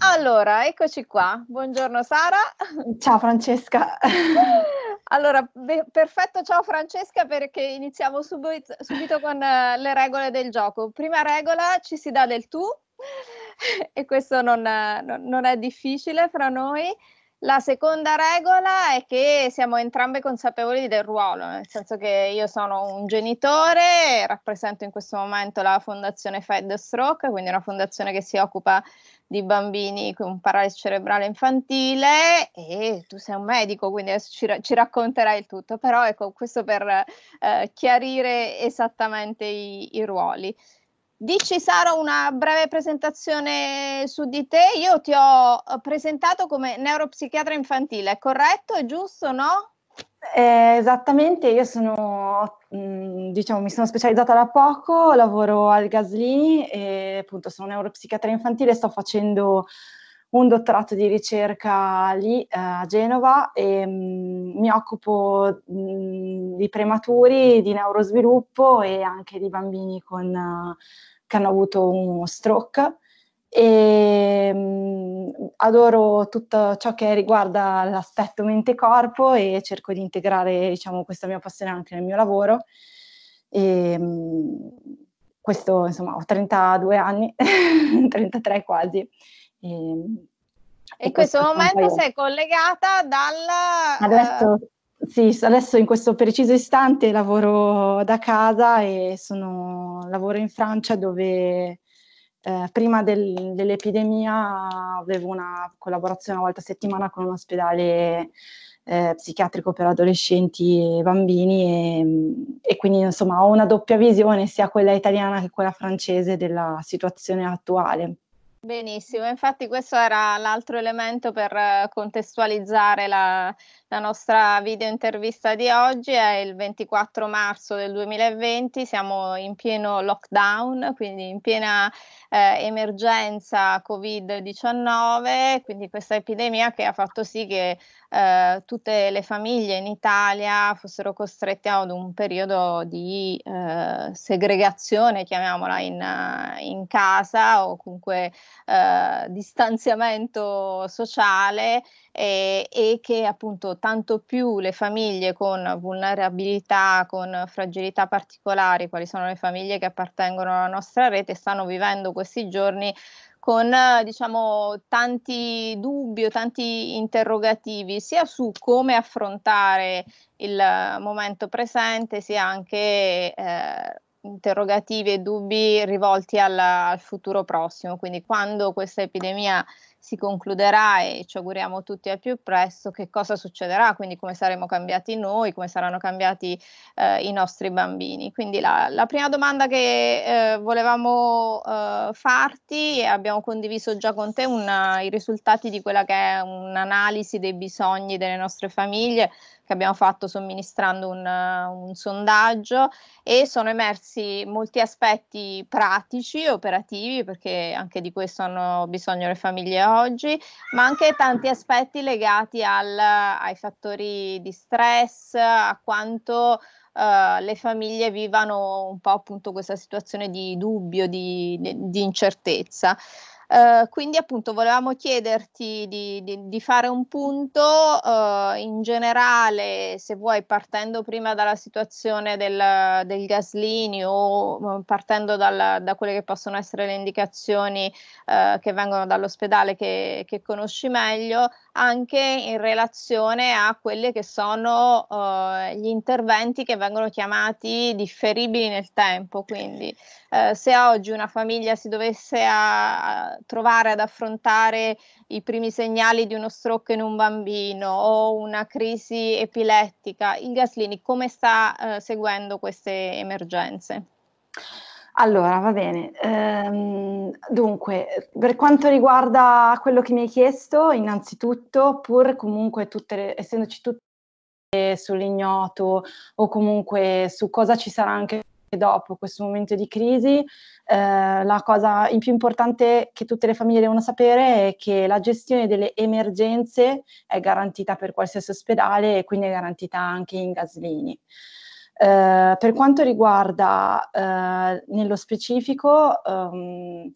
Allora, eccoci qua. Buongiorno Sara. Ciao Francesca. Allora, be- perfetto, ciao Francesca, perché iniziamo subito, subito con uh, le regole del gioco. Prima regola, ci si dà del tu, e questo non, non, non, è difficile fra noi. La seconda regola è che siamo entrambe consapevoli del ruolo, nel senso che io sono un genitore, rappresento in questo momento la Fondazione Fed Stroke, quindi una fondazione che si occupa di bambini con paralisi cerebrale infantile e tu sei un medico, quindi adesso ci, ci racconterai il tutto, però ecco questo per eh, chiarire esattamente i, i ruoli. Dici Sara una breve presentazione su di te. Io ti ho eh, presentato come neuropsichiatra infantile, è corretto? È giusto? No? Eh, esattamente, io sono, mm, diciamo, mi sono specializzata da poco, lavoro al Gaslini e appunto sono neuropsichiatra infantile, sto facendo un dottorato di ricerca lì eh, a Genova e mh, mm, mi occupo mh, mm, di prematuri, di neurosviluppo e anche di bambini con, uh, che hanno avuto uno stroke e mh, mhmm, adoro tutto ciò che riguarda l'aspetto mente-corpo e cerco di integrare diciamo, questa mia passione anche nel mio lavoro. E, mh, mhmm, questo, insomma, ho 32 anni, 33 quasi. E, mhmm, e in questo, questo momento sei collegata dal... Adesso, uh... sì, adesso in questo preciso istante lavoro da casa e sono, lavoro in Francia dove eh, prima del, dell'epidemia avevo una collaborazione una volta a settimana con un ospedale eh, psichiatrico per adolescenti e bambini e, e, quindi insomma ho una doppia visione sia quella italiana che quella francese della situazione attuale. Benissimo, infatti questo era l'altro elemento per eh, contestualizzare la, la, nostra video intervista di oggi, è il 24 marzo del 2020, siamo in pieno lockdown, quindi in piena eh, emergenza Covid-19, quindi questa epidemia che ha fatto sì che eh, tutte le famiglie in Italia fossero costrette ad un periodo di eh, segregazione, chiamiamola, in, eh, in casa o comunque eh, distanziamento sociale e, eh, e che appunto tanto più le famiglie con vulnerabilità, con fragilità particolari, quali sono le famiglie che appartengono alla nostra rete, stanno vivendo questi giorni con eh, diciamo, tanti dubbi o tanti interrogativi sia su come affrontare il momento presente sia anche eh, interrogativi e dubbi rivolti alla, al futuro prossimo, quindi quando questa epidemia si concluderà e ci auguriamo tutti al più presto che cosa succederà, quindi come saremo cambiati noi, come saranno cambiati eh, i nostri bambini. Quindi la, la prima domanda che eh, volevamo eh, farti, e abbiamo condiviso già con te una, i risultati di quella che è un'analisi dei bisogni delle nostre famiglie che abbiamo fatto somministrando un, un sondaggio e sono emersi molti aspetti pratici, operativi, perché anche di questo hanno bisogno le famiglie oggi, ma anche tanti aspetti legati al, ai fattori di stress, a quanto Uh, le famiglie vivano un po' appunto questa situazione di dubbio, di, di incertezza. Eh, quindi appunto volevamo chiederti di, di, di fare un punto uh, in generale, se vuoi, partendo prima dalla situazione del, del gaslini o mm, partendo dal, da quelle che possono essere le indicazioni uh, che vengono dall'ospedale che, che conosci meglio, anche in relazione a quelli che sono uh, gli interventi che vengono chiamati differibili nel tempo. Quindi uh, se oggi una famiglia si dovesse a, eh, a trovare ad affrontare i primi segnali di uno stroke in un bambino o una crisi epilettica, il Gaslini come sta uh, seguendo queste emergenze? Allora, va bene. Ehm, dunque, per quanto riguarda quello che mi hai chiesto, innanzitutto, pur comunque tutte le, essendoci tutte sull'ignoto o comunque su cosa ci sarà anche dopo questo momento di crisi, eh, la cosa più importante che tutte le famiglie devono sapere è che la gestione delle emergenze è garantita per qualsiasi ospedale e quindi è garantita anche in Gaslini. Eh, per quanto riguarda eh, nello specifico, ehm,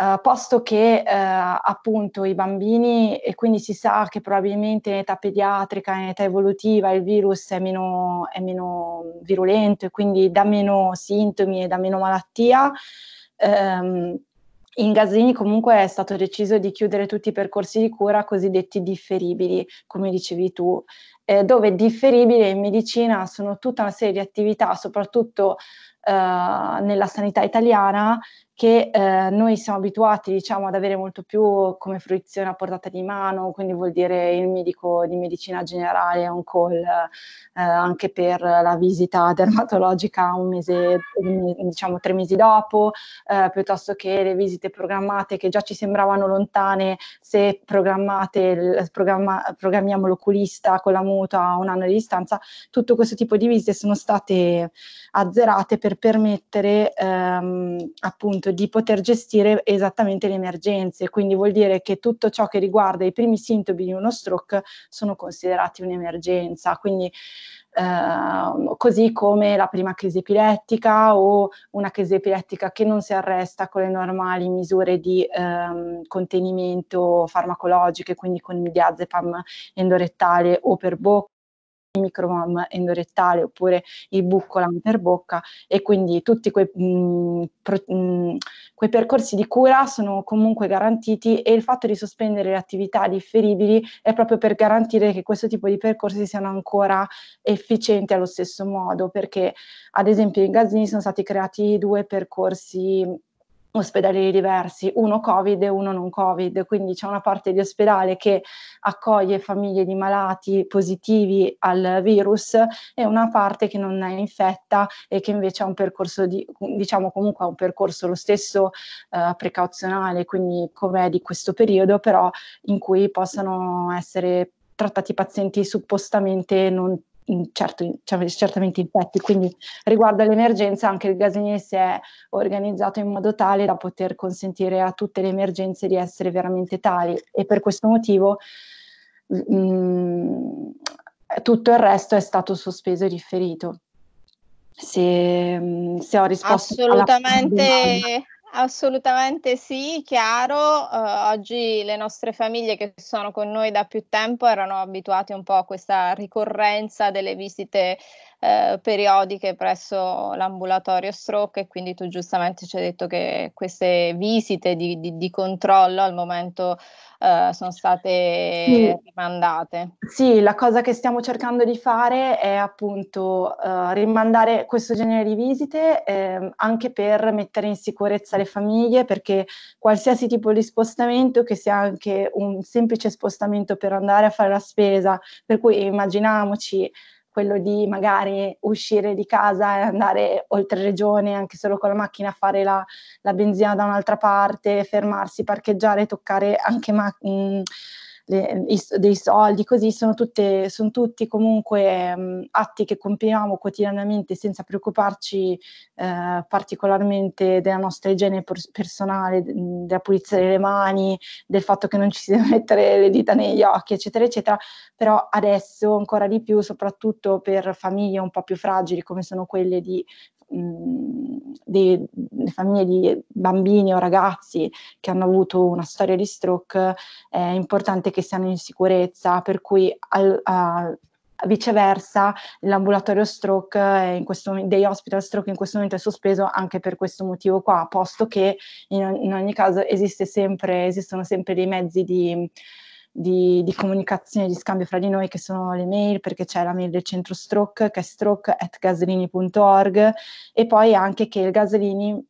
eh, posto che eh, appunto i bambini, e quindi si sa che probabilmente in età pediatrica, in età evolutiva, il virus è meno, è meno virulento e quindi dà meno sintomi e dà meno malattia, ehm, in Gasini comunque è stato deciso di chiudere tutti i percorsi di cura cosiddetti differibili, come dicevi tu eh, dove differibile in medicina sono tutta una serie di attività, soprattutto eh, nella sanità italiana, che eh, noi siamo abituati diciamo, ad avere molto più come fruizione a portata di mano, quindi vuol dire il medico di medicina generale on call eh, anche per la visita dermatologica un mese, diciamo tre mesi dopo, eh, piuttosto che le visite programmate che già ci sembravano lontane se programmate, programma, programmiamo l'oculista con la mutua a un anno di distanza, tutto questo tipo di visite sono state azzerate per permettere ehm, appunto momento di poter gestire esattamente le emergenze, quindi vuol dire che tutto ciò che riguarda i primi sintomi di uno stroke sono considerati un'emergenza, quindi Uh, così come la prima crisi epilettica o una crisi epilettica che non si arresta con le normali misure di um, contenimento farmacologiche, quindi con il diazepam endorettale o per bocca micromam endorettale oppure il buccolam per bocca e quindi tutti quei, mh, mm, pro, mh, mm, quei, percorsi di cura sono comunque garantiti e il fatto di sospendere le attività differibili è proprio per garantire che questo tipo di percorsi siano ancora efficienti allo stesso modo perché ad esempio in Gazzini sono stati creati due percorsi ospedali diversi, uno Covid e uno non Covid, quindi c'è una parte di ospedale che accoglie famiglie di malati positivi al virus e una parte che non è infetta e che invece ha un percorso di, diciamo comunque ha un percorso lo stesso eh, precauzionale, quindi come di questo periodo, però in cui possono essere trattati pazienti suppostamente non in certo, cioè, certamente infetti, quindi riguardo all'emergenza anche il Gasegni si è organizzato in modo tale da poter consentire a tutte le emergenze di essere veramente tali e per questo motivo mh, mm, tutto il resto è stato sospeso e differito. Se, mm, se ho risposto assolutamente Assolutamente sì, chiaro. Uh, oggi le nostre famiglie che sono con noi da più tempo erano abituate un po' a questa ricorrenza delle visite eh, periodiche presso l'ambulatorio stroke e quindi tu giustamente ci hai detto che queste visite di, di, di controllo al momento eh, sono state sì. rimandate. Sì, la cosa che stiamo cercando di fare è appunto eh, rimandare questo genere di visite ehm, anche per mettere in sicurezza le famiglie perché qualsiasi tipo di spostamento, che sia anche un semplice spostamento per andare a fare la spesa, per cui immaginiamoci quello di magari uscire di casa e andare oltre regione anche solo con la macchina a fare la, la benzina da un'altra parte, fermarsi, parcheggiare, toccare anche ma- mm, le, i, dei soldi, così sono, tutte, sono tutti comunque mh, mm, atti che compiamo quotidianamente senza preoccuparci eh, particolarmente della nostra igiene por- personale, mh, della pulizia delle mani, del fatto che non ci si deve mettere le dita negli occhi, eccetera, eccetera, però adesso ancora di più, soprattutto per famiglie un po' più fragili come sono quelle di dei, famiglie di bambini o ragazzi che hanno avuto una storia di stroke, è importante che siano in sicurezza, per cui al, a, viceversa l'ambulatorio stroke in questo, dei hospital stroke in questo momento è sospeso anche per questo motivo qua, posto che in, in ogni caso esiste sempre, esistono sempre dei mezzi di di, di, comunicazione, di scambio fra di noi, che sono le mail, perché c'è la mail del centro stroke, che è stroke e poi anche che il Gaslini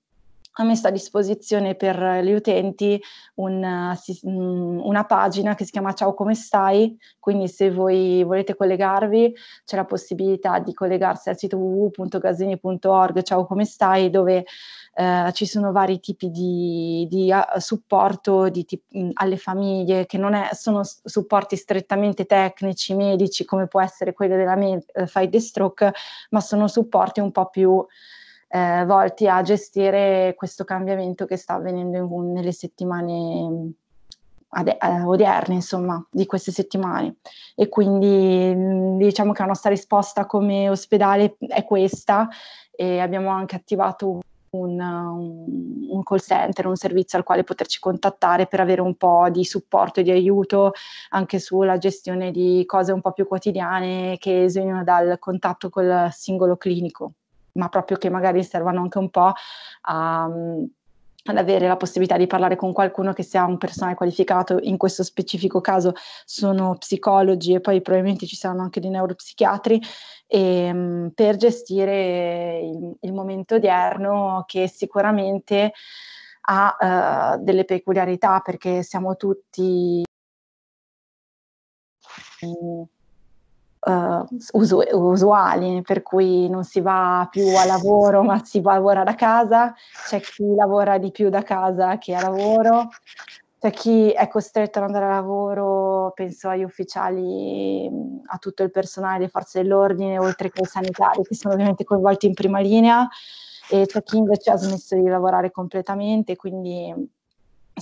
ha messo a disposizione per gli utenti una, eh, mm, una, pagina che si chiama Ciao come stai, quindi se voi volete collegarvi c'è la possibilità di collegarsi al sito www.gazzini.org Ciao come stai dove eh, ci sono vari tipi di, di eh, supporto di tip- mm, alle famiglie che non è, sono supporti strettamente tecnici, medici come può essere quello della me- eh, Fight the Stroke, ma sono supporti un po' più eh, volti a gestire questo cambiamento che sta avvenendo in, nelle settimane ad, eh, odierne, insomma, di queste settimane. E quindi diciamo che la nostra risposta come ospedale è questa e abbiamo anche attivato un, un, call center, un servizio al quale poterci contattare per avere un po' di supporto e di aiuto anche sulla gestione di cose un po' più quotidiane che esulano dal contatto col singolo clinico ma proprio che magari servano anche un po' a, mm, ad avere la possibilità di parlare con qualcuno che sia un personale qualificato, in questo specifico caso sono psicologi e poi probabilmente ci saranno anche dei neuropsichiatri, e, ehm, per gestire il, il momento odierno che sicuramente ha uh, delle peculiarità perché siamo tutti... Mm, uh, eh, usu- usuali, per cui non si va più a lavoro ma si lavora da casa, c'è chi lavora di più da casa che a lavoro, c'è chi è costretto ad andare a lavoro, penso agli ufficiali, a tutto il personale delle forze dell'ordine, oltre che ai sanitari che sono ovviamente coinvolti in prima linea, e c'è chi invece ha smesso di lavorare completamente, quindi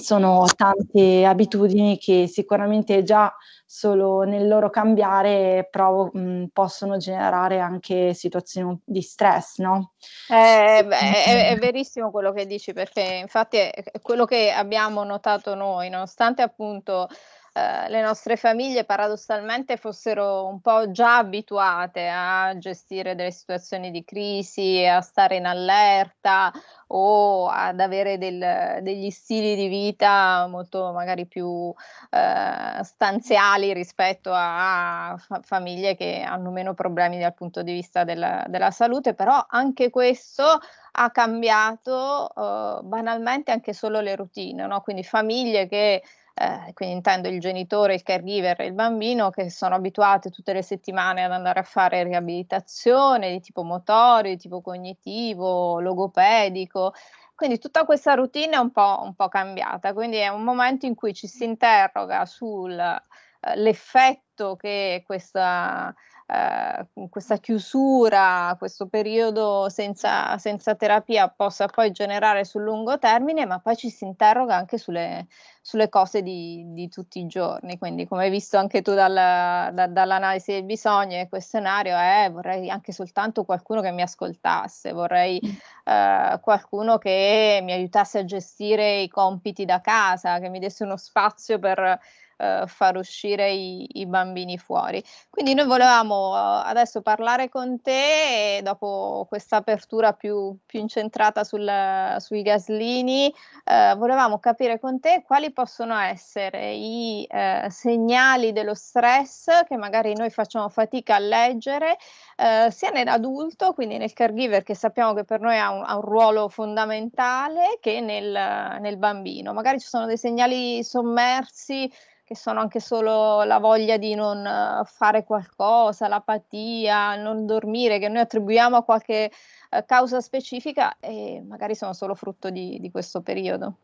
sono tante abitudini che sicuramente già solo nel loro cambiare provo, mh, possono generare anche situazioni di stress, no? Eh, mm, è, è, mm. verissimo quello che dici, perché infatti è quello che abbiamo notato noi, nonostante appunto eh, le nostre famiglie paradossalmente fossero un po' già abituate a gestire delle situazioni di crisi, a stare in allerta o ad avere del, degli stili di vita molto magari più eh, stanziali rispetto a fa- famiglie che hanno meno problemi dal punto di vista della, della salute, però anche questo ha cambiato eh, banalmente anche solo le routine, no? quindi famiglie che eh, quindi intendo il genitore, il caregiver e il bambino che sono abituati tutte le settimane ad andare a fare riabilitazione di tipo motorio, di tipo cognitivo, logopedico. Quindi tutta questa routine è un po', un po cambiata, quindi è un momento in cui ci si interroga sull'effetto eh, che questa eh, questa chiusura, questo periodo senza, senza, terapia possa poi generare sul lungo termine, ma poi ci si interroga anche sulle, sulle cose di, di, tutti i giorni. Quindi, come hai visto anche tu dalla, da, dall'analisi dei bisogni e questionario, eh, vorrei anche soltanto qualcuno che mi ascoltasse, vorrei mm. eh, qualcuno che mi aiutasse a gestire i compiti da casa, che mi desse uno spazio per eh, far uscire i, i, bambini fuori. Quindi noi volevamo eh, adesso parlare con te e dopo questa apertura più, più incentrata sul, sui gaslini, eh, volevamo capire con te quali possono essere i eh, segnali dello stress che magari noi facciamo fatica a leggere eh, sia nell'adulto, quindi nel caregiver che sappiamo che per noi ha un, ha un ruolo fondamentale, che nel, nel, bambino. Magari ci sono dei segnali sommersi che sono anche solo la voglia di non eh, fare qualcosa, l'apatia, non dormire, che noi attribuiamo a qualche eh, causa specifica e magari sono solo frutto di, di questo periodo.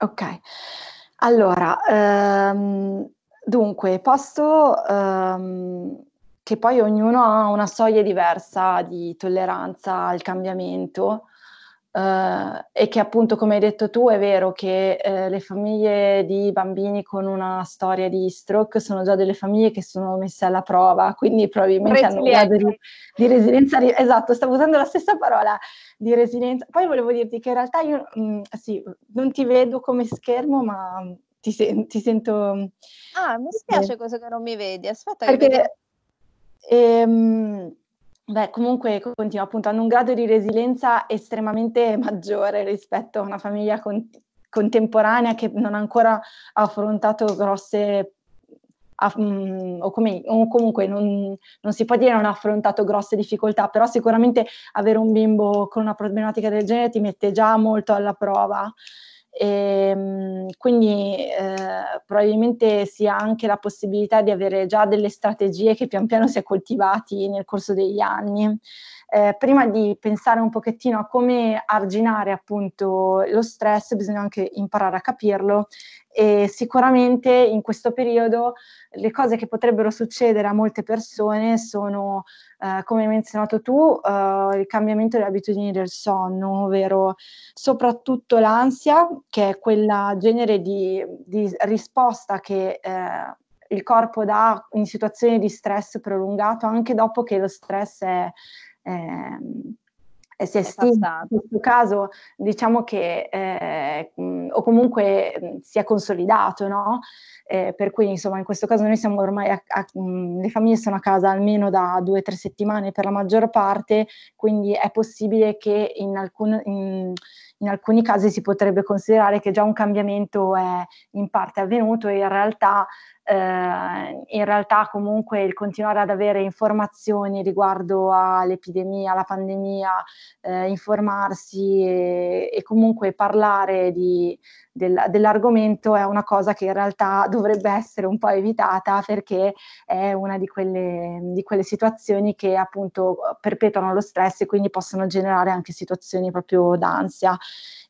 Ok, allora, ehm, dunque, posso... Ehm che poi ognuno ha una soglia diversa di tolleranza al cambiamento eh, e che appunto, come hai detto tu, è vero che eh, le famiglie di bambini con una storia di stroke sono già delle famiglie che sono messe alla prova, quindi probabilmente hanno un grado di, di resilienza, di, esatto, stavo usando la stessa parola, di resilienza. Poi volevo dirti che in realtà io mh, mm, sì, non ti vedo come schermo, ma ti, se- ti sento... Mm, ah, mi spiace eh. cosa che non mi vedi, aspetta che... Perché... E, ehm, beh, comunque continua appunto, hanno un grado di resilienza estremamente maggiore rispetto a una famiglia con, contemporanea che non ha ancora affrontato grosse a, mm, o, come, o, comunque non, non, si può dire non ha affrontato grosse difficoltà, però sicuramente avere un bimbo con una problematica del genere ti mette già molto alla prova. E, ehm, quindi eh, probabilmente si ha anche la possibilità di avere già delle strategie che pian piano si è coltivati nel corso degli anni eh, prima di pensare un pochettino a come arginare appunto lo stress, bisogna anche imparare a capirlo e sicuramente in questo periodo le cose che potrebbero succedere a molte persone sono, eh, come hai menzionato tu, eh, il cambiamento delle abitudini del sonno, ovvero soprattutto l'ansia, che è quella genere di, di risposta che eh, il corpo dà in situazioni di stress prolungato, anche dopo che lo stress è, eh, si estinta. In questo caso diciamo che, eh, mm, o comunque mm, si è consolidato, no? Eh, per cui insomma in questo caso noi siamo ormai, a, a, mm, le famiglie sono a casa almeno da due o tre settimane per la maggior parte, quindi è possibile che in, alcune in alcuni casi si potrebbe considerare che già un cambiamento è in parte avvenuto e in realtà, eh, in realtà comunque il continuare ad avere informazioni riguardo all'epidemia, alla pandemia, eh, informarsi e, e, comunque parlare di, del, dell'argomento è una cosa che in realtà dovrebbe essere un po' evitata perché è una di quelle, di quelle situazioni che appunto perpetuano lo stress e quindi possono generare anche situazioni proprio d'ansia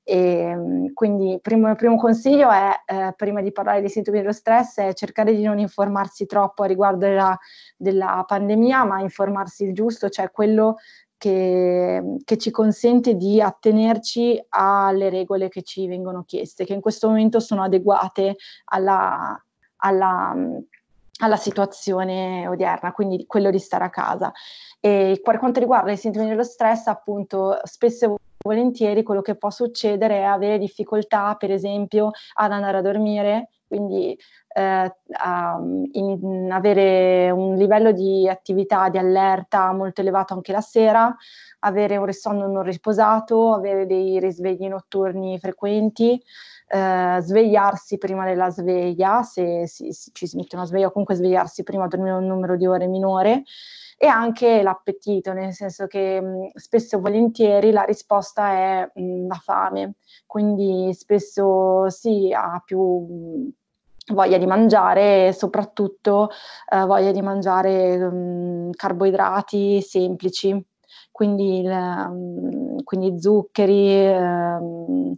e, ehm, quindi il primo, primo, consiglio è, eh, prima di parlare dei sintomi dello stress, è cercare di non informarsi troppo a riguardo della, della pandemia, ma informarsi il giusto, cioè quello che, che, ci consente di attenerci alle regole che ci vengono chieste, che in questo momento sono adeguate alla, alla, alla situazione odierna, quindi quello di stare a casa. E per quanto riguarda i sintomi dello stress, appunto, spesso volentieri quello che può succedere è avere difficoltà, per esempio, ad andare a dormire, quindi eh, a, in, avere un livello di attività, di allerta molto elevato anche la sera, avere un sonno non riposato, avere dei risvegli notturni frequenti, eh, svegliarsi prima della sveglia, se si, si, ci si mette una sveglia o comunque svegliarsi prima, dormire un numero di ore minore e anche l'appetito, nel senso che mh, mhmm, spesso e volentieri la risposta è mh, mhmm, la fame, quindi spesso si sì, ha più mh, mhmm, voglia di mangiare e soprattutto eh, voglia di mangiare carboidrati semplici, quindi, il, quindi zuccheri. Ehm,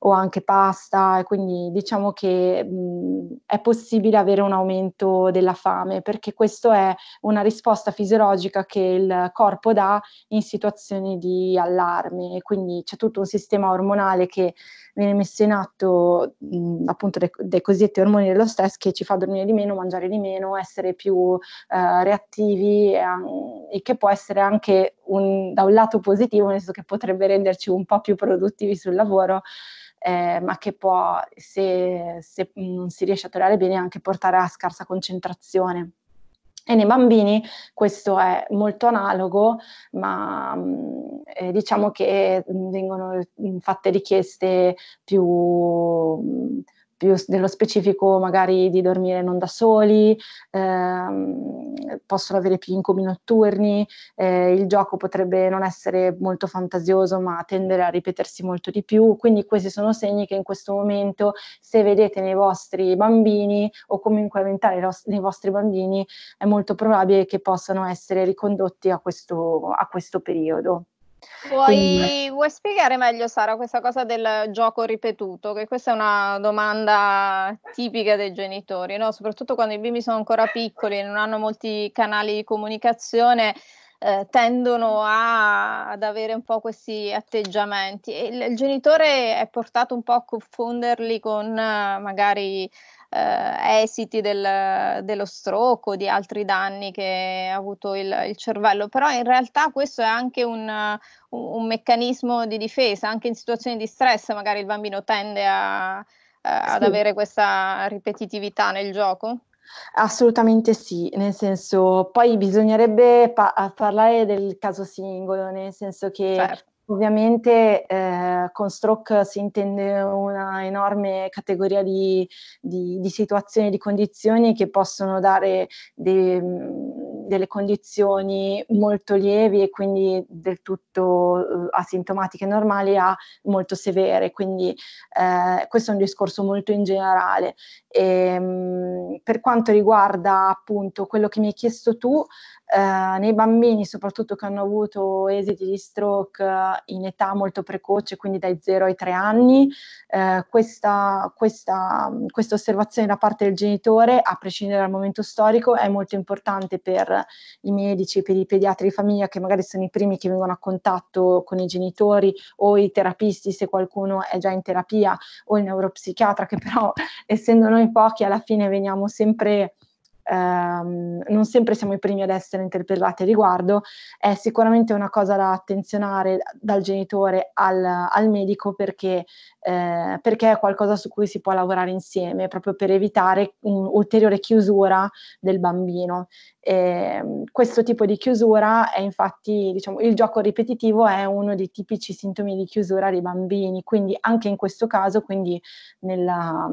o anche pasta, e quindi diciamo che mh, mhmm, è possibile avere un aumento della fame perché questa è una risposta fisiologica che il corpo dà in situazioni di allarme, quindi c'è tutto un sistema ormonale che viene messo in atto mh, mhmm, appunto dai cosiddetti ormoni dello stress che ci fa dormire di meno, mangiare di meno, essere più eh, reattivi e, e, che può essere anche un, da un lato positivo, nel senso che potrebbe renderci un po' più produttivi sul lavoro, eh, ma che può, se, se mh, si riesce a tollerare bene, anche portare a scarsa concentrazione. E nei bambini questo è molto analogo, ma mm, eh, diciamo che mm, vengono mm, fatte richieste più più nello specifico magari di dormire non da soli, ehm, possono avere più incubi notturni, eh, il gioco potrebbe non essere molto fantasioso ma tendere a ripetersi molto di più, quindi questi sono segni che in questo momento se vedete nei vostri bambini o comunque aumentare nei vostri bambini è molto probabile che possano essere ricondotti a questo, a questo periodo. Vuoi, vuoi, spiegare meglio, Sara, questa cosa del gioco ripetuto? Che questa è una domanda tipica dei genitori, no? soprattutto quando i bimbi sono ancora piccoli e non hanno molti canali di comunicazione. Eh, tendono a, ad avere un po' questi atteggiamenti e il, il genitore è portato un po' a confonderli con eh, magari eh, esiti del, dello stroke o di altri danni che ha avuto il, il cervello, però in realtà questo è anche un, un, meccanismo di difesa, anche in situazioni di stress magari il bambino tende a, eh, ad sì. avere questa ripetitività nel gioco. Assolutamente sì, nel senso poi bisognerebbe pa- parlare del caso singolo, nel senso che certo Ovviamente eh, con stroke si intende una enorme categoria di, di, di situazioni, di condizioni che possono dare de, mm, delle condizioni molto lievi e quindi del tutto eh, asintomatiche normali a molto severe. Quindi eh, questo è un discorso molto in generale. E, ehm, mh, per quanto riguarda appunto quello che mi hai chiesto tu, eh, nei bambini soprattutto che hanno avuto esiti di stroke eh, in età molto precoce, quindi dai 0 ai 3 anni, eh, questa, questa, questa osservazione da parte del genitore, a prescindere dal momento storico, è molto importante per i medici, per i pediatri di famiglia che magari sono i primi che vengono a contatto con i genitori o i terapisti se qualcuno è già in terapia o il neuropsichiatra che però essendo noi pochi alla fine veniamo sempre ehm, non sempre siamo i primi ad essere interpellati a riguardo, è sicuramente una cosa da attenzionare dal genitore al, al medico perché, eh, perché, è qualcosa su cui si può lavorare insieme, proprio per evitare un'ulteriore chiusura del bambino. E, ehm, questo tipo di chiusura è infatti, diciamo, il gioco ripetitivo è uno dei tipici sintomi di chiusura dei bambini, quindi anche in questo caso, quindi nella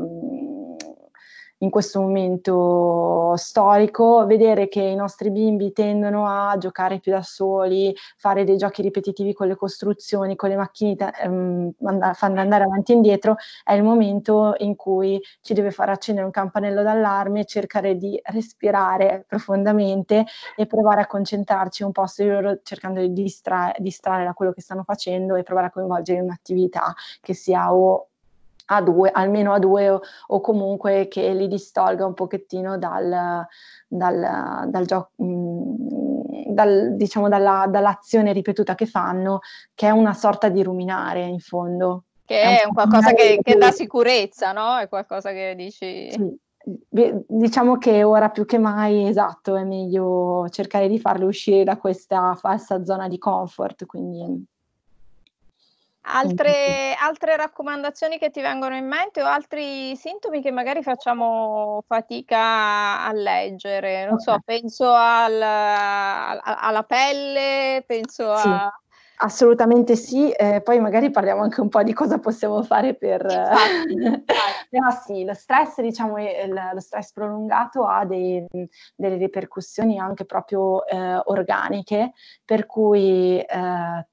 in questo momento storico, vedere che i nostri bimbi tendono a giocare più da soli, fare dei giochi ripetitivi con le costruzioni, con le macchine, ehm, fanno andare avanti e indietro, è il momento in cui ci deve far accendere un campanello d'allarme, cercare di respirare profondamente e provare a concentrarci un po' su loro cercando di distra- distrarre da quello che stanno facendo e provare a coinvolgere in un'attività che sia o a due, almeno a due o, o comunque che li distolga un pochettino dal, dal, dal gioco, mm, dal, diciamo dalla, dall'azione ripetuta che fanno, che è una sorta di ruminare in fondo. Che è, è un qualcosa che, che, dà sicurezza, no? È qualcosa che dici... Sì. Diciamo che ora più che mai, esatto, è meglio cercare di farlo uscire da questa falsa zona di comfort, quindi Altre, altre, raccomandazioni che ti vengono in mente o altri sintomi che magari facciamo fatica a leggere? Non so, penso al, al, alla pelle, penso sì, a... Assolutamente sì, eh, poi magari parliamo anche un po' di cosa possiamo fare per, Infatti, Però eh, sì, lo stress, diciamo, il, eh, lo stress prolungato ha dei, delle ripercussioni anche proprio eh, organiche, per cui eh,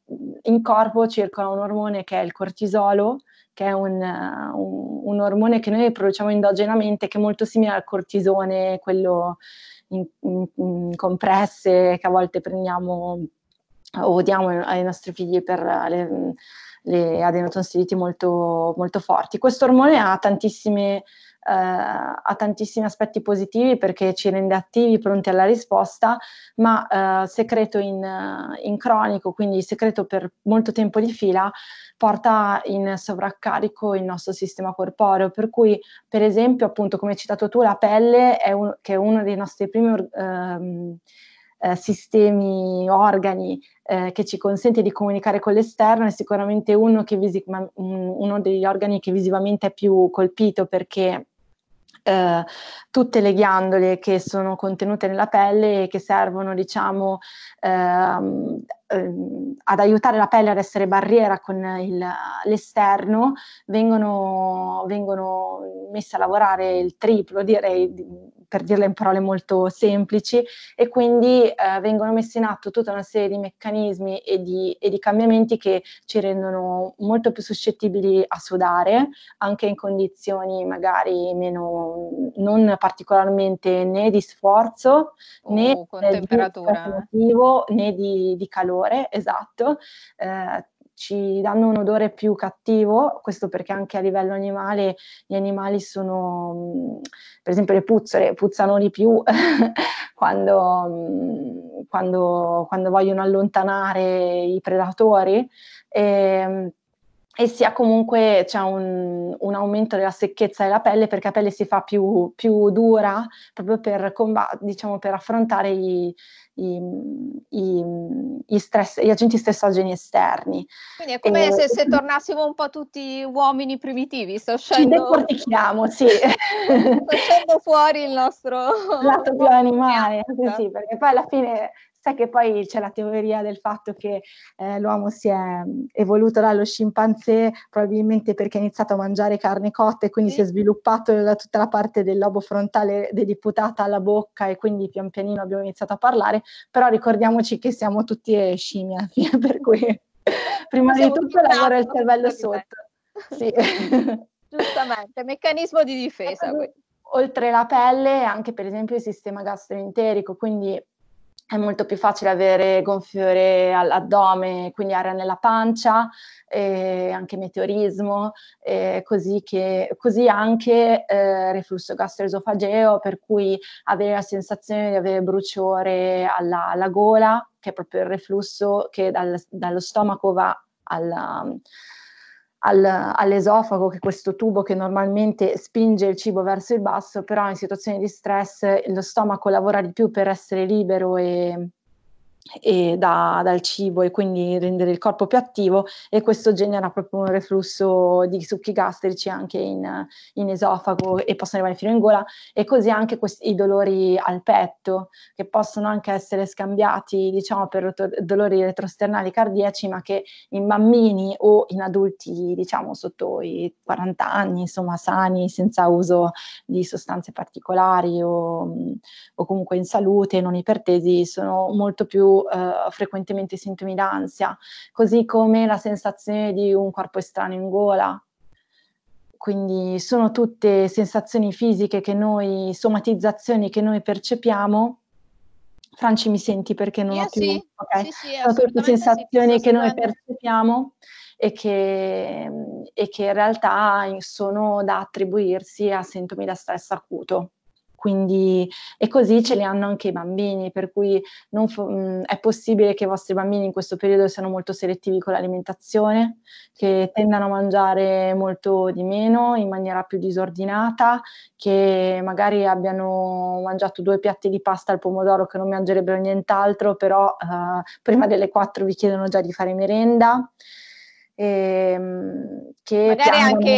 in corpo circola un ormone che è il cortisolo, che è un, eh, un, un, ormone che noi produciamo endogenamente, che è molto simile al cortisone, quello in, in, in compresse che a volte prendiamo o diamo ai nostri figli per le le adenotonsiliti molto, molto forti. Questo ormone ha tantissime eh, ha tantissimi aspetti positivi perché ci rende attivi, pronti alla risposta, ma eh, secreto in, in, cronico, quindi secreto per molto tempo di fila, porta in sovraccarico il nostro sistema corporeo. Per cui, per esempio, appunto, come hai citato tu, la pelle è un, che è uno dei nostri primi ehm, eh, sistemi, organi eh, che ci consente di comunicare con l'esterno è sicuramente uno, visi- uno degli organi che visivamente è più colpito perché eh, tutte le ghiandole che sono contenute nella pelle e che servono diciamo ehm, ehm ad aiutare la pelle ad essere barriera con il, l'esterno vengono, vengono, messe a lavorare il triplo direi per dirla in parole molto semplici, e quindi eh, vengono messi in atto tutta una serie di meccanismi e di, e di, cambiamenti che ci rendono molto più suscettibili a sudare, anche in condizioni magari meno, non particolarmente né di sforzo uh, né con di temperatura, né di, di calore, esatto. Eh, ci danno un odore più cattivo, questo perché anche a livello animale gli animali sono, per esempio le puzzole, puzzano di più quando, quando, quando vogliono allontanare i predatori. E, ehm, e sia comunque c'è un, un, aumento della secchezza della pelle perché la pelle si fa più, più dura proprio per, combat- diciamo, per affrontare gli, gli, gli, stress, gli, agenti stressogeni esterni. Quindi è come e, se, se, tornassimo un po' tutti uomini primitivi, sto uscendo... Ci decortichiamo, sì. sto uscendo fuori il nostro... Lato più animale, sì, sì, perché poi alla fine Sai che poi c'è la teoria del fatto che eh, l'uomo si è mm, evoluto dallo scimpanzé probabilmente perché ha iniziato a mangiare carne cotta e quindi sì. si è sviluppato da tutta la parte del lobo frontale dediputata alla bocca e quindi pian pianino abbiamo iniziato a parlare, però ricordiamoci che siamo tutti eh, scimmie alla per cui prima di tutto lavora il cervello sotto. Sì. Giustamente, meccanismo di difesa. Ecco, oltre la pelle, anche per esempio il sistema gastroenterico, quindi è molto più facile avere gonfiore all'addome, quindi aria nella pancia, eh, anche meteorismo, eh, così, che, così, anche eh, reflusso gastroesofageo, per cui avere la sensazione di avere bruciore alla, alla gola, che è proprio il reflusso che dal, dallo stomaco va alla al, all'esofago, che è questo tubo che normalmente spinge il cibo verso il basso, però in situazioni di stress lo stomaco lavora di più per essere libero e e da, dal cibo e quindi rendere il corpo più attivo e questo genera proprio un reflusso di succhi gastrici anche in, in esofago e possono arrivare fino in gola e così anche questi, i dolori al petto che possono anche essere scambiati diciamo per dolori retrosternali cardiaci ma che in bambini o in adulti diciamo sotto i 40 anni insomma sani senza uso di sostanze particolari o, o comunque in salute non ipertesi sono molto più più eh, frequentemente sintomi d'ansia, così come la sensazione di un corpo estraneo in gola. Quindi sono tutte sensazioni fisiche che noi, somatizzazioni che noi percepiamo. Franci, mi senti perché non Io ho più... Sì, okay. sì, sì, sono tutte sensazioni sì, che noi percepiamo e che, e che in realtà sono da attribuirsi a sintomi da stress acuto. Quindi, e così ce li hanno anche i bambini, per cui fo- mh, mm, è possibile che i vostri bambini in questo periodo siano molto selettivi con l'alimentazione, che tendano a mangiare molto di meno, in maniera più disordinata, che magari abbiano mangiato due piatti di pasta al pomodoro che non mangerebbero nient'altro, però eh, prima delle quattro vi chiedono già di fare merenda. Ehm, che Magari piano... anche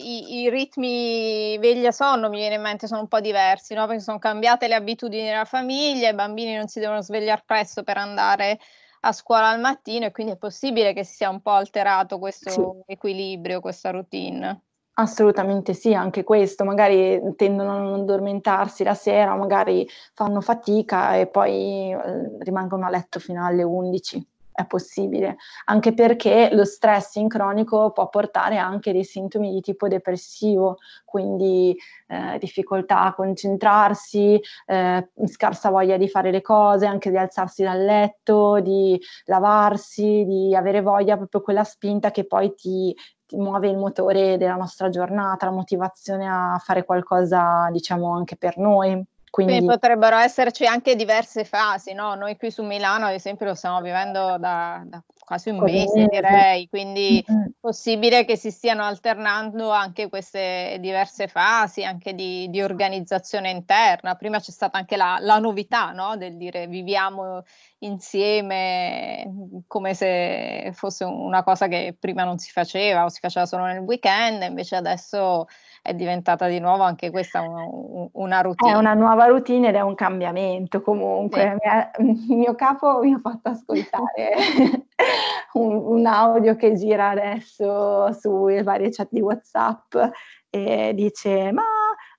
i, i, ritmi veglia-sonno mi viene in mente sono un po' diversi, no? perché sono cambiate le abitudini della famiglia, i bambini non si devono svegliare presto per andare a scuola al mattino e quindi è possibile che si sia un po' alterato questo sì. equilibrio, questa routine. Assolutamente sì, anche questo, magari tendono a non addormentarsi la sera, magari fanno fatica e poi eh, rimangono a letto fino alle 11 è possibile, anche perché lo stress in cronico può portare anche dei sintomi di tipo depressivo, quindi eh, difficoltà a concentrarsi, eh, scarsa voglia di fare le cose, anche di alzarsi dal letto, di lavarsi, di avere voglia proprio quella spinta che poi ti muove il motore della nostra giornata, la motivazione a fare qualcosa, diciamo, anche per noi. Quindi... Quindi, potrebbero esserci anche diverse fasi, no? Noi qui su Milano, ad esempio, lo stiamo vivendo da, da quasi un mese, direi, quindi è mm, mm. possibile che si stiano alternando anche queste diverse fasi, anche di, di organizzazione interna. Prima c'è stata anche la, la novità, no? Del dire viviamo insieme come se fosse una cosa che prima non si faceva o si faceva solo nel weekend, invece adesso è diventata di nuovo anche questa una, una routine. È una nuova routine ed è un cambiamento comunque. Sì. Il mio capo mi ha fatto ascoltare un, un, audio che gira adesso sulle varie chat di WhatsApp e dice ma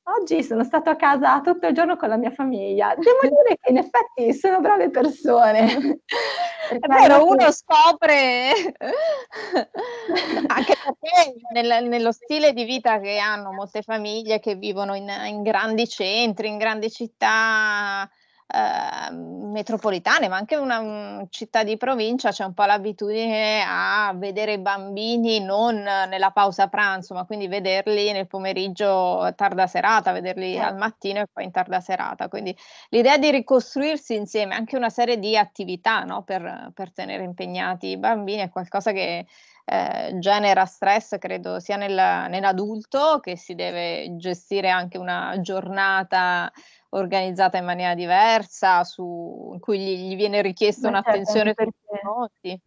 Oggi sono stato a casa tutto il giorno con la mia famiglia. Devo dire che in effetti sono brave persone. È vero, uno scopre anche perché nel, nello stile di vita che hanno molte famiglie che vivono in, in grandi centri, in grandi città, Ehm, metropolitane, ma anche una mm, città di provincia, c'è un po' l'abitudine a vedere i bambini non nella pausa pranzo, ma quindi vederli nel pomeriggio tarda serata, vederli eh. al mattino e poi in tarda serata. Quindi l'idea di ricostruirsi insieme anche una serie di attività no? per, per tenere impegnati i bambini è qualcosa che eh, genera stress, credo sia nel, nell'adulto che si deve gestire anche una giornata organizzata in maniera diversa, su, in cui gli, gli viene richiesta certo, un'attenzione per tutti.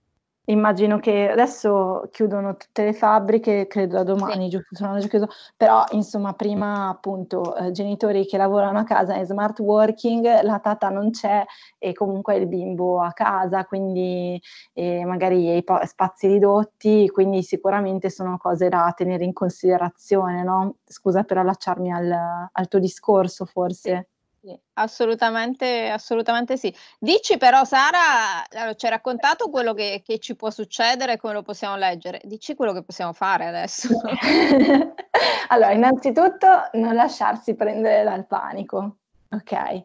Immagino che adesso chiudono tutte le fabbriche, credo da domani, sì. giusto, sono chiuso, però insomma prima appunto eh, genitori che lavorano a casa in smart working, la tata non c'è e comunque il bimbo a casa, quindi eh, magari i po- spazi ridotti, quindi sicuramente sono cose da tenere in considerazione, no? Scusa per allacciarmi al, al tuo discorso forse. Sì assolutamente, assolutamente sì. Dici però, Sara, ci hai raccontato quello che, che ci può succedere, come lo possiamo leggere. Dici quello che possiamo fare adesso. allora, innanzitutto non lasciarsi prendere dal panico, ok?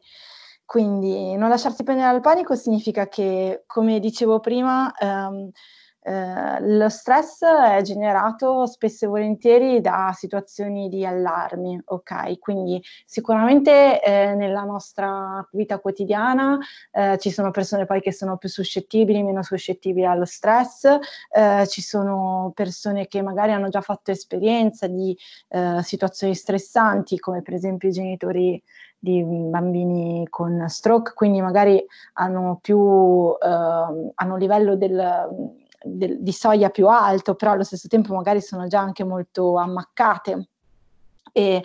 Quindi non lasciarsi prendere dal panico significa che, come dicevo prima, ehm, eh, lo stress è generato spesso e volentieri da situazioni di allarmi, ok? Quindi sicuramente eh, nella nostra vita quotidiana eh, ci sono persone poi che sono più suscettibili, meno suscettibili allo stress, eh, ci sono persone che magari hanno già fatto esperienza di eh, situazioni stressanti, come per esempio i genitori di bambini con stroke, quindi magari hanno più ehm, hanno livello del de, di soia più alto, però allo stesso tempo magari sono già anche molto ammaccate. E,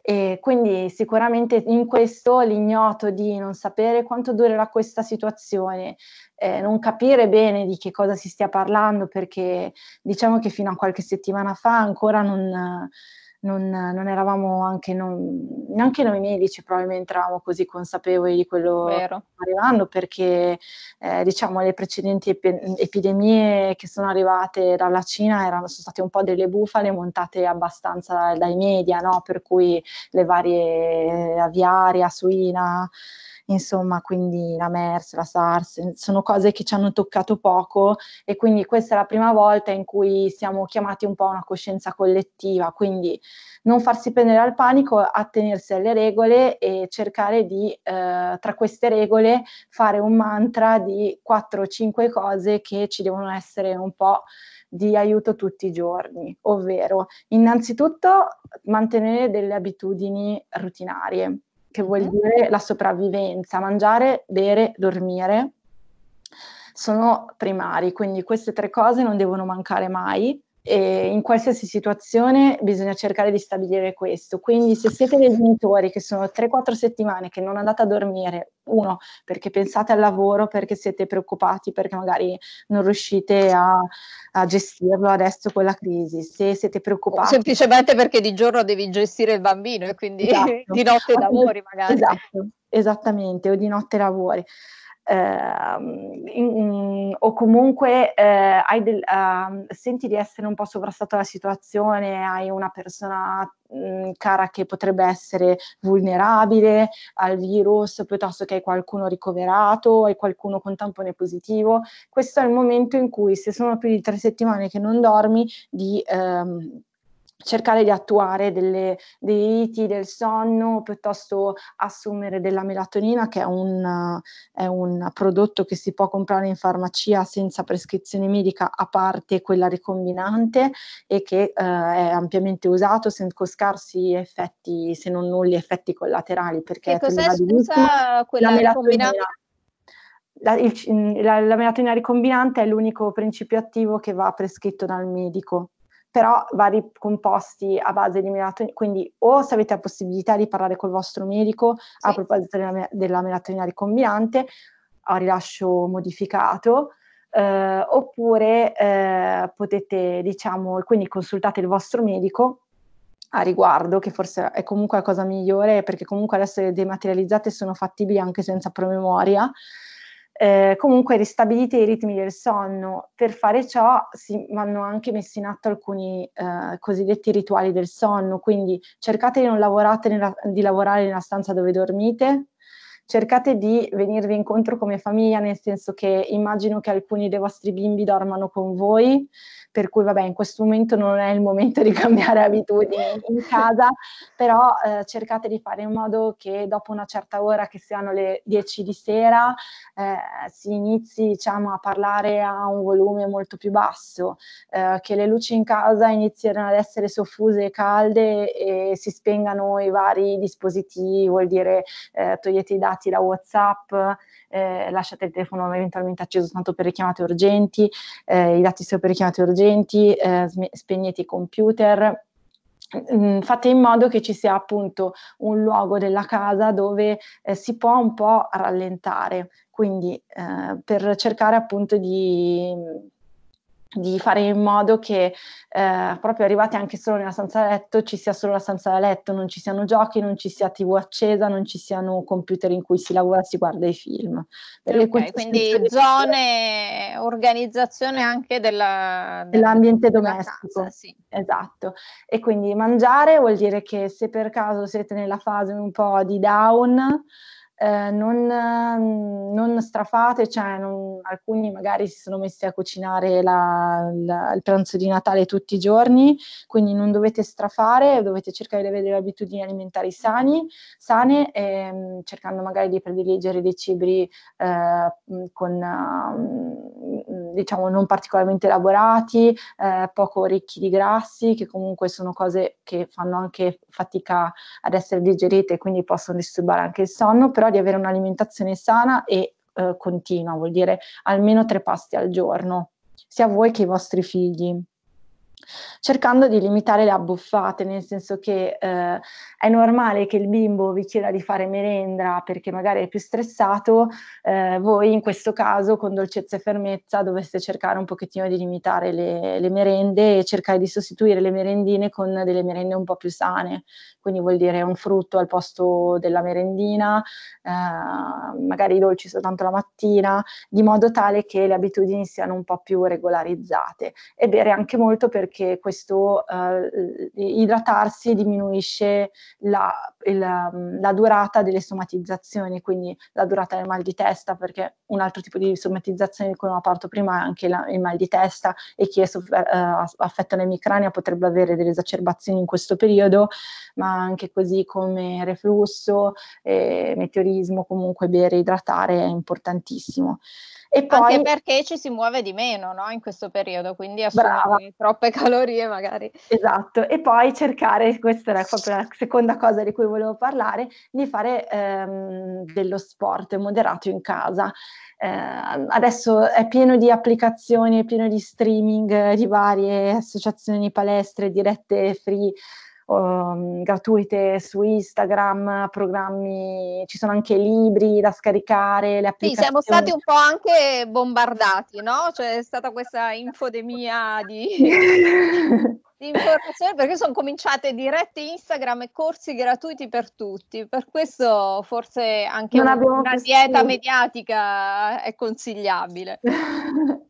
e quindi sicuramente in questo l'ignoto di non sapere quanto durerà questa situazione, eh, non capire bene di che cosa si stia parlando, perché diciamo che fino a qualche settimana fa ancora non, non, non eravamo anche non, neanche noi medici, probabilmente eravamo così consapevoli di quello Vero. che stava arrivando, perché eh, diciamo le precedenti ep- epidemie che sono arrivate dalla Cina erano, sono state un po' delle bufale montate abbastanza dai media, no? per cui le varie eh, aviaria, suina insomma, quindi la MERS, la SARS, sono cose che ci hanno toccato poco e quindi questa è la prima volta in cui siamo chiamati un po' a una coscienza collettiva, quindi non farsi prendere al panico, attenersi alle regole e cercare di, eh, tra queste regole, fare un mantra di 4 5 cose che ci devono essere un po' di aiuto tutti i giorni, ovvero innanzitutto mantenere delle abitudini rutinarie che vuol dire la sopravvivenza, mangiare, bere, dormire, sono primari, quindi queste tre cose non devono mancare mai e in qualsiasi situazione bisogna cercare di stabilire questo. Quindi se siete dei genitori che sono 3-4 settimane che non andate a dormire uno perché pensate al lavoro, perché siete preoccupati, perché magari non riuscite a, a gestirlo adesso con la crisi, se siete preoccupati. Semplicemente perché di giorno devi gestire il bambino e quindi esatto. di notte lavori magari. Esatto, esattamente, o di notte lavori. Eh, in, in, o comunque eh, del, eh, senti di essere un po' sovrastato alla situazione, hai una persona mh, mm, cara che potrebbe essere vulnerabile al virus, piuttosto che hai qualcuno ricoverato, hai qualcuno con tampone positivo. Questo è il momento in cui se sono più di tre settimane che non dormi, di ehm, cercare di attuare delle, dei riti del sonno piuttosto assumere della melatonina che è un, è un, prodotto che si può comprare in farmacia senza prescrizione medica a parte quella ricombinante e che eh, è ampiamente usato sen- con scarsi effetti se non nulli effetti collaterali perché che cos'è scusa quella ricombinante? La, il, la, la melatonina ricombinante è l'unico principio attivo che va prescritto dal medico però vari composti a base di melatonina, quindi o se avete la possibilità di parlare col vostro medico sì. a proposito della, della, melatonina ricombinante a rilascio modificato, eh, oppure eh, potete, diciamo, quindi consultate il vostro medico a riguardo, che forse è comunque la cosa migliore, perché comunque adesso le dematerializzate sono fattibili anche senza promemoria, eh, comunque ristabilite i ritmi del sonno. Per fare ciò si vanno anche messi in atto alcuni eh, cosiddetti rituali del sonno, quindi cercate di non nella, di lavorare nella stanza dove dormite, cercate di venirvi incontro come famiglia, nel senso che immagino che alcuni dei vostri bimbi dormano con voi, per cui vabbè in questo momento non è il momento di cambiare abitudini in casa, però eh, cercate di fare in modo che dopo una certa ora, che siano le 10 di sera, eh, si inizi diciamo, a parlare a un volume molto più basso, eh, che le luci in casa iniziano ad essere soffuse e calde e si spengano i vari dispositivi, vuol dire eh, togliete i dati dati la WhatsApp, eh, lasciate il telefono eventualmente acceso soltanto per richiamate urgenti, eh, i dati solo per richiamate urgenti, eh, spegnete i computer, mm, fate in modo che ci sia appunto un luogo della casa dove eh, si può un po' rallentare, quindi eh, per cercare appunto di di fare in modo che eh, proprio arrivati anche solo nella stanza da letto ci sia solo la stanza da letto, non ci siano giochi, non ci sia tv accesa, non ci siano computer in cui si lavora, si guarda i film. Okay, quindi zone, di... organizzazione anche della, della, dell'ambiente domestico. Casa, sì. Esatto. E quindi mangiare vuol dire che se per caso siete nella fase un po' di down, eh, non, ehm, non, strafate, cioè non, alcuni magari si sono messi a cucinare la, la, il pranzo di Natale tutti i giorni, quindi non dovete strafare, dovete cercare di avere abitudini alimentari sani, sane, e, ehm, cercando magari di prediligere dei cibi eh, con... Um, diciamo non particolarmente elaborati, eh, poco ricchi di grassi, che comunque sono cose che fanno anche fatica ad essere digerite e quindi possono disturbare anche il sonno, però di avere un'alimentazione sana e eh, continua, vuol dire almeno tre pasti al giorno, sia voi che i vostri figli cercando di limitare le abbuffate, nel senso che eh, è normale che il bimbo vi chieda di fare merenda perché magari è più stressato, eh, voi in questo caso con dolcezza e fermezza doveste cercare un pochettino di limitare le, le, merende e cercare di sostituire le merendine con delle merende un po' più sane, quindi vuol dire un frutto al posto della merendina, eh, magari i dolci soltanto la mattina, di modo tale che le abitudini siano un po' più regolarizzate e bere anche molto perché perché questo eh, idratarsi diminuisce la, la, mm, la, durata delle somatizzazioni, quindi la durata del mal di testa, perché un altro tipo di somatizzazione di cui non ho parlato prima è anche la, il mal di testa e chi è soffer- eh, affetto all'emicrania potrebbe avere delle esacerbazioni in questo periodo, ma anche così come reflusso, eh, meteorismo, comunque bere e idratare è importantissimo. E poi... Anche perché ci si muove di meno no? in questo periodo, quindi assumere troppe calorie magari. Esatto, e poi cercare, questa era proprio la seconda cosa di cui volevo parlare, di fare ehm, dello sport moderato in casa. Eh, adesso è pieno di applicazioni, è pieno di streaming eh, di varie associazioni palestre dirette free um, gratuite su Instagram, programmi, ci sono anche libri da scaricare, le applicazioni. Sì, siamo stati un po' anche bombardati, no? Cioè è stata questa infodemia di... di informazioni perché sono cominciate dirette Instagram e corsi gratuiti per tutti, per questo forse anche una, una dieta mediatica è consigliabile.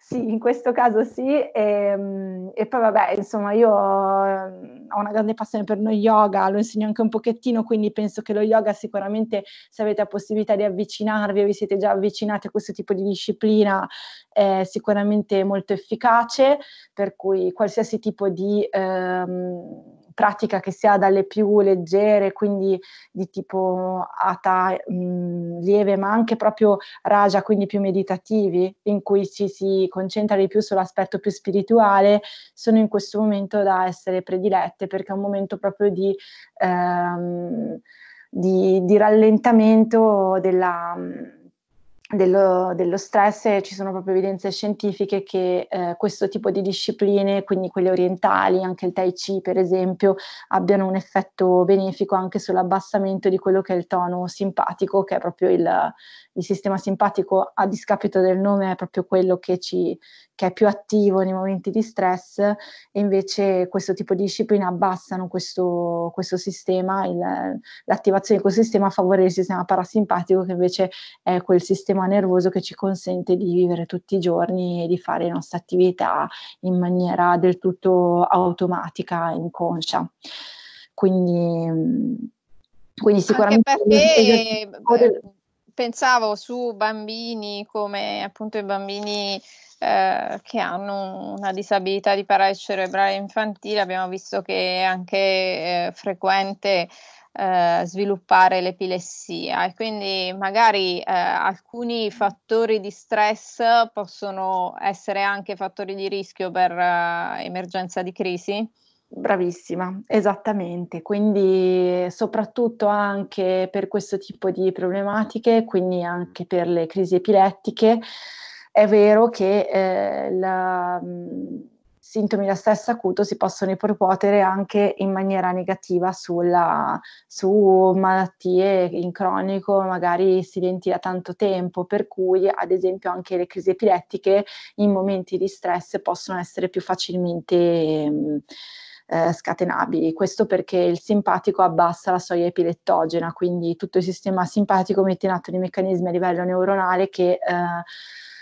Sì, in questo caso sì, e, ehm, e, poi vabbè, insomma, io ehm, ho una grande passione per lo yoga, lo insegno anche un pochettino, quindi penso che lo yoga sicuramente, se avete la possibilità di avvicinarvi o vi siete già avvicinati a questo tipo di disciplina, è sicuramente molto efficace, per cui qualsiasi tipo di... Ehm, pratica che sia dalle più leggere, quindi di tipo ata mh, mm, lieve, ma anche proprio Raja, quindi più meditativi, in cui ci si concentra di più sull'aspetto più spirituale, sono in questo momento da essere predilette perché è un momento proprio di... Ehm, di, di rallentamento della, mm, dello, dello, stress e ci sono proprio evidenze scientifiche che eh, questo tipo di discipline, quindi quelle orientali, anche il tai chi per esempio, abbiano un effetto benefico anche sull'abbassamento di quello che è il tono simpatico, che è proprio il, il sistema simpatico a discapito del nome, è proprio quello che ci, che è più attivo nei momenti di stress e invece questo tipo di disciplina abbassano questo, questo sistema, il, l'attivazione di questo sistema a favore del sistema parasimpatico che invece è quel sistema nervoso che ci consente di vivere tutti i giorni e di fare le nostre attività in maniera del tutto automatica, inconscia. Quindi, quindi sicuramente... Anche perché eh, pensavo su bambini come appunto i bambini eh, che hanno una disabilità di paralisi cerebrale infantile, abbiamo visto che è anche eh, frequente eh, sviluppare l'epilessia e quindi magari eh, alcuni fattori di stress possono essere anche fattori di rischio per eh, emergenza di crisi. Bravissima, esattamente, quindi soprattutto anche per questo tipo di problematiche, quindi anche per le crisi epilettiche, è vero che eh, la, mh, mm, sintomi da stress acuto si possono ripercuotere anche in maniera negativa sulla, su malattie in cronico, magari silenti da tanto tempo, per cui ad esempio anche le crisi epilettiche in momenti di stress possono essere più facilmente mh, mm, eh, scatenabili. Questo perché il simpatico abbassa la soglia epilettogena, quindi tutto il sistema simpatico mette in atto dei meccanismi a livello neuronale che eh,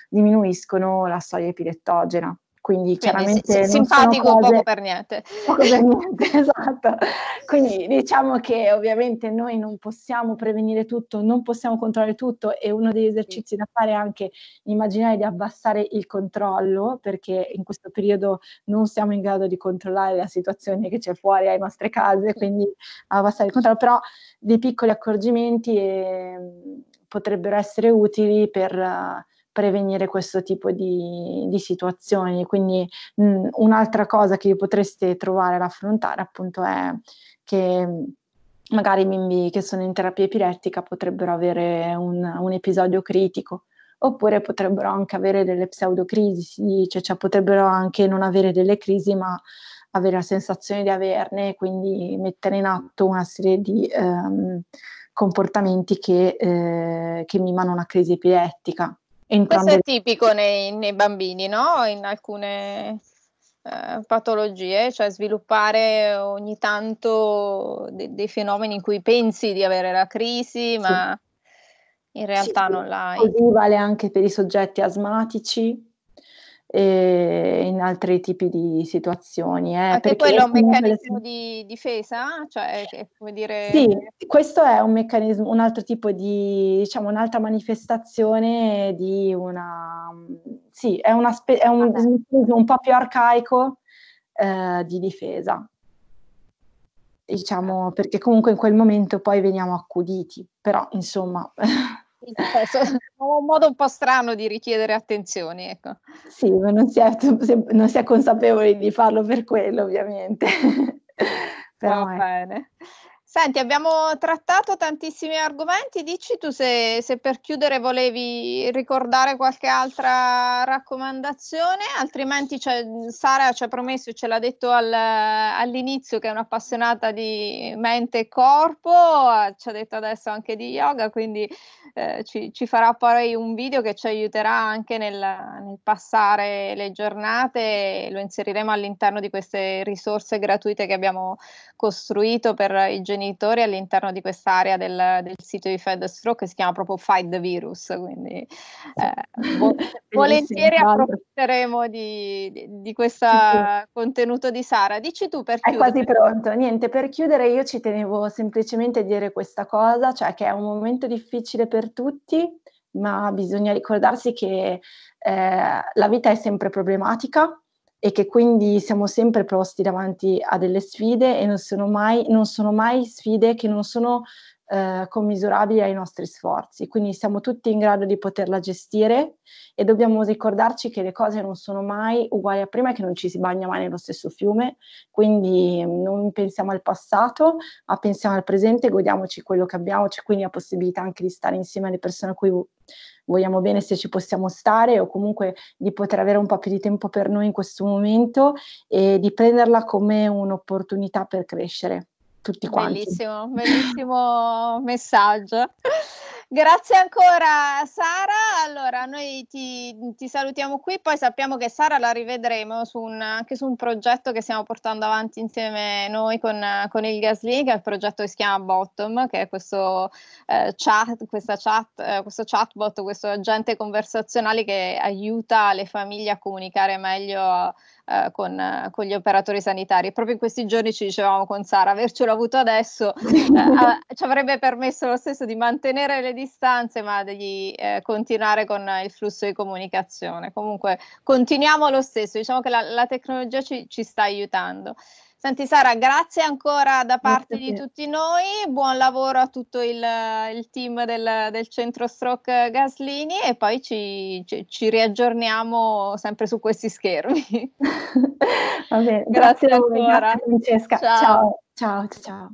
diminuiscono la soglia epilettogena. Quindi chiaramente Quindi, simpatico cose... poco per niente. Poco per niente, esatto. Quindi diciamo che ovviamente noi non possiamo prevenire tutto, non possiamo controllare tutto e uno degli esercizi da fare è anche immaginare di abbassare il controllo perché in questo periodo non siamo in grado di controllare la situazione che c'è fuori alle nostre case, quindi abbassare il controllo, però dei piccoli accorgimenti eh, potrebbero essere utili per... Uh, prevenire questo tipo di, di situazioni. Quindi mh, un'altra cosa che potreste trovare ad affrontare appunto è che magari i bimbi che sono in terapia epilettica potrebbero avere un, un episodio critico oppure potrebbero anche avere delle pseudocrisi, si dice, cioè potrebbero anche non avere delle crisi ma avere la sensazione di averne e quindi mettere in atto una serie di ehm, comportamenti che, eh, che mimano una crisi epilettica. Questo è tipico nei, nei bambini, no? In alcune eh, patologie, cioè sviluppare ogni tanto de- dei fenomeni in cui pensi di avere la crisi, ma sì. in realtà sì, non l'hai. Così vale anche per i soggetti asmatici, e in altri tipi di situazioni. Eh, Anche quello è un meccanismo di difesa? Cioè, come dire... Sì, questo è un meccanismo, un altro tipo di, diciamo, un'altra manifestazione di una... Sì, è, una spe... è un meccanismo un po' più arcaico eh, di difesa. Diciamo, perché comunque in quel momento poi veniamo accuditi, però insomma... Cioè, un modo un po' strano di richiedere attenzione, ecco. Sì, ma non si, è, non si è consapevoli di farlo per quello, ovviamente. Però Va bene. Senti, abbiamo trattato tantissimi argomenti, dici tu se, se, per chiudere volevi ricordare qualche altra raccomandazione, altrimenti cioè, Sara ci ha promesso ce l'ha detto al, all'inizio che è un'appassionata di mente e corpo, ci ha detto adesso anche di yoga, quindi eh, ci, ci, farà poi un video che ci aiuterà anche nel, nel, passare le giornate, lo inseriremo all'interno di queste risorse gratuite che abbiamo costruito per i genitori all'interno di quest'area del, del sito di Fed Stroke che si chiama proprio Fight the Virus, quindi eh, volentieri esatto. approfitteremo di, di, di questo contenuto di Sara. Dici tu perché? È quasi pronto, niente, per chiudere io ci tenevo semplicemente a dire questa cosa, cioè che è un momento difficile per per tutti, ma bisogna ricordarsi che eh, la vita è sempre problematica e che quindi siamo sempre posti davanti a delle sfide e non sono mai, non sono mai sfide che non sono eh, commisurabili ai nostri sforzi, quindi siamo tutti in grado di poterla gestire e dobbiamo ricordarci che le cose non sono mai uguali a prima e che non ci si bagna mai nello stesso fiume, quindi mm, non pensiamo al passato, ma pensiamo al presente, godiamoci quello che abbiamo, c'è quindi la possibilità anche di stare insieme alle persone a cui vogliamo bene se ci possiamo stare o comunque di poter avere un po' più di tempo per noi in questo momento e di prenderla come un'opportunità per crescere tutti quanti. Bellissimo, bellissimo messaggio. Grazie ancora Sara. Allora, Sara, noi ti, ti, salutiamo qui, poi sappiamo che Sara la rivedremo su un, anche su un progetto che stiamo portando avanti insieme noi con, con il Gas League, il progetto che si chiama Bottom, che è questo, eh, chat, chat, eh, questo chatbot, questo agente conversazionale che aiuta le famiglie a comunicare meglio eh, con, con, gli operatori sanitari. Proprio in questi giorni ci dicevamo con Sara, avercelo avuto adesso eh, ci avrebbe permesso lo stesso di mantenere le distanze ma di eh, continuare con il flusso di comunicazione. Comunque continuiamo lo stesso, diciamo che la, la tecnologia ci, ci sta aiutando. Senti Sara, grazie ancora da parte di tutti noi, buon lavoro a tutto il, il team del, del, centro Stroke Gaslini e poi ci, ci, ci riaggiorniamo sempre su questi schermi. Vabbè, grazie, grazie ancora. Voi, grazie Francesca. ciao, ciao. ciao. ciao.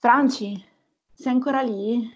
Franci, sei ancora lì?